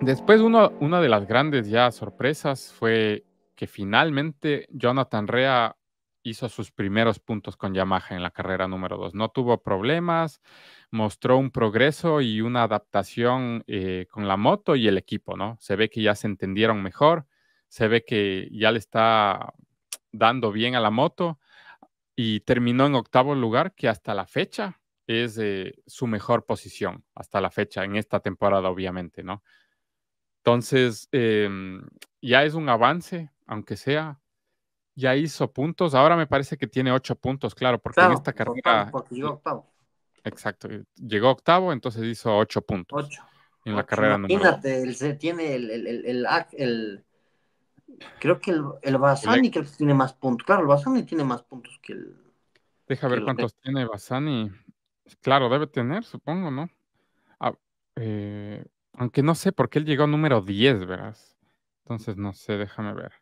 Después una de las grandes ya sorpresas fue que finalmente Jonathan Rea hizo sus primeros puntos con Yamaha en la carrera número 2. No tuvo problemas, mostró un progreso y una adaptación eh, con la moto y el equipo, ¿no? Se ve que ya se entendieron mejor, se ve que ya le está dando bien a la moto y terminó en octavo lugar, que hasta la fecha es eh, su mejor posición, hasta la fecha, en esta temporada obviamente, ¿no? Entonces, em, ya es un avance, aunque sea. Ya hizo puntos. Ahora me parece que tiene ocho puntos, claro, porque en esta carrera. llegó octavo. Exacto. Eh, llegó octavo, entonces hizo ocho puntos. Ocho. En la carrera Imagínate, tiene el, Creo que el, el Basani que tiene más puntos. Claro, el Basani tiene más puntos que el. Deja ver cuántos tiene Basani. Claro, debe tener, supongo, ¿no? Ah, eh, aunque no sé por qué él llegó número 10, verás. Entonces no sé, déjame ver.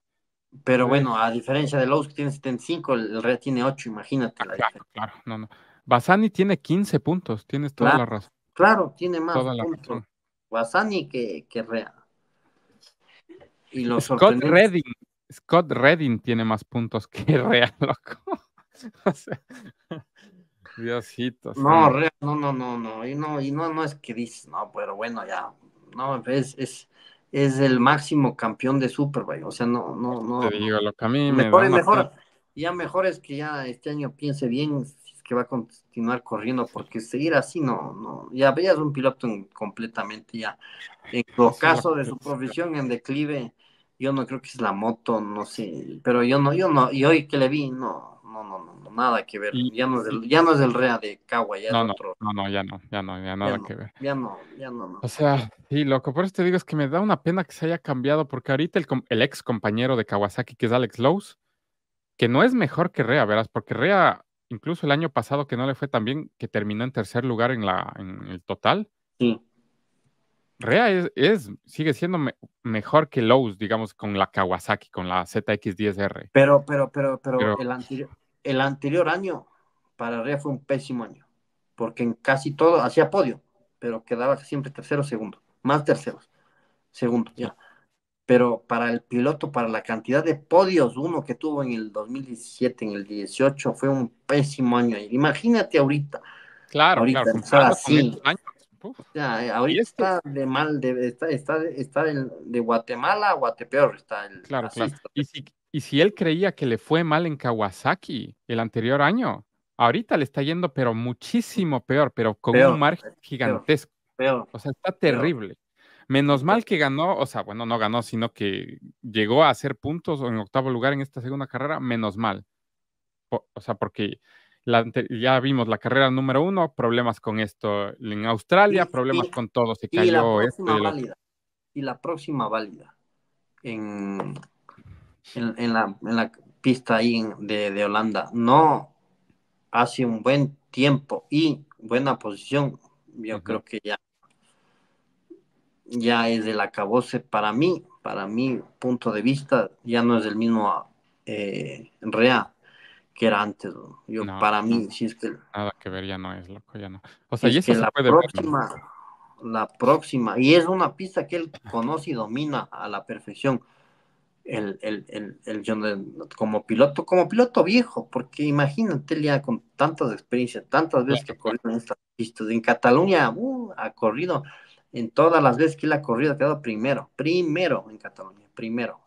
Pero bueno, a diferencia de Lowe's que tiene 75, el Real tiene 8, imagínate. Ah, claro, claro, no, no. Basani tiene 15 puntos, tienes toda la razón. Claro, tiene más puntos. Basani que, que Rea. Y los Scott Redding, Scott Redding tiene más puntos que Rea, loco. Diosito. No, Rea, no, no, no, no. Y no, y no, no es que dices, no, pero bueno, ya, no, es, pues, es, es el máximo campeón de superboy o sea, no, no, no. lo que a mí me mejor, mejor, ya mejor es que ya este año piense bien si es que va a continuar corriendo, porque seguir así no, no, ya veías un piloto completamente ya, en lo caso de su profesión en declive, yo no creo que es la moto, no sé, pero yo no, yo no, y hoy que le vi, no, nada que ver. ya, no es el REA de Kawa, ya no, no, No, ya no, ya no, ya nada no, que ver. Ya no, ya no, O sea, sí, loco, por eso te digo es que me da una pena que se haya cambiado, porque ahorita el, ex compañero de Kawasaki, que es Alex Lowe's, que no es mejor que Rea, verás, porque Rea, incluso el año pasado que no le fue tan bien, que terminó en tercer lugar en, la, en el total. Sí. Rea es, sigue siendo mejor que Lowe's, digamos, con la Kawasaki, con la ZX10R. Pero, pero, pero, pero, pero el, anterior, el anterior año para Rea fue un pésimo año, porque en casi todo hacía podio, pero quedaba siempre tercero, segundo, más terceros, segundo, ya. Pero para el piloto, para la cantidad de podios, uno que tuvo en el 2017, en el 18, fue un pésimo año. Imagínate ahorita. Claro, ahorita Está así. Eh, ahorita este está de mal, de, está, de Guatemala Guatepeor. Está el, claro, y si él creía que le fue mal en Kawasaki el anterior año, ahorita le está yendo pero muchísimo peor, pero con un margen gigantesco. o sea, está terrible. Menos mal que ganó, o sea, bueno, no ganó, sino que llegó a hacer puntos en octavo lugar en esta segunda carrera, menos mal. O, sea, porque ya vimos la carrera número uno, problemas con esto en Australia, problemas con todo, se cayó. Y la próxima válida en en, la, en la, pista ahí de, Holanda. No hace un buen tiempo y buena posición. Yo creo que ya, ya es el acabose para mí, para mi punto de vista, ya no es el mismo eh, Rea que era antes. Yo, para mí, si es que. Nada que ver, ya no es loco, ya no. O sea, y la próxima, La próxima, y es una pista que él conoce y domina a la perfección el, John como piloto, como piloto viejo, porque imagínate ya con tantas experiencias, tantas veces que ha corrido en estas pistas, en Cataluña ha corrido, en todas las veces que él ha corrido ha quedado primero, primero en Cataluña, primero,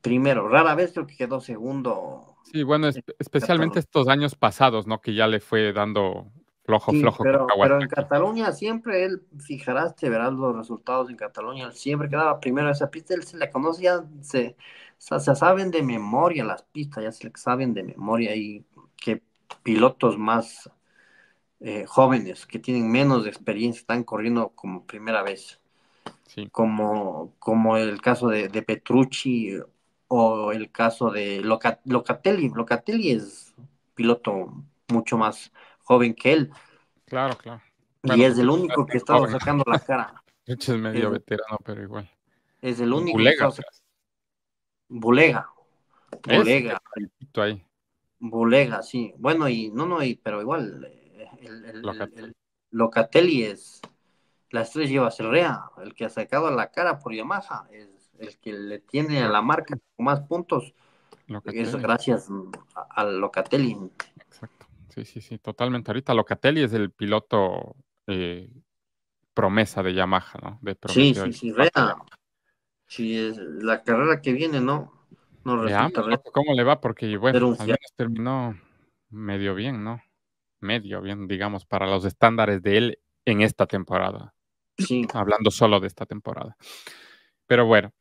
primero, rara vez creo que quedó segundo. Sí, bueno, especialmente estos años pasados, ¿no? Que ya le fue dando Flojo, Pero, en Cataluña siempre él, fijaraste, verás los resultados en Cataluña, siempre quedaba primero esa pista, él se la conoce, ya se, se, saben de memoria las pistas, ya se le saben de memoria y que pilotos más eh, jóvenes que tienen menos experiencia están corriendo como primera vez. Como, como el caso de, Petrucci o el caso de Locatelli. Locatelli es piloto mucho más joven que él. Claro, claro. y es el único que estaba sacando la cara. es medio veterano, pero igual. Es el único. Bulega. Bulega. Bulega. Bulega, sí. Bueno, y no, no, y, pero igual. Eh, el, Locatelli. es las tres lleva Cerrea, el que ha sacado la cara por Yamaha, es el que le tiene a la marca más puntos. gracias a, a Locatelli. Exacto. Sí, sí, sí, totalmente. Ahorita Locatelli es el piloto eh, promesa de Yamaha, ¿no? sí, sí, sí, Vea. Si es la carrera que viene, ¿no? No resulta ¿Cómo le va? Porque, bueno, al menos terminó medio bien, ¿no? Medio bien, digamos, para los estándares de él en esta temporada. Sí. Hablando solo de esta temporada. Pero bueno,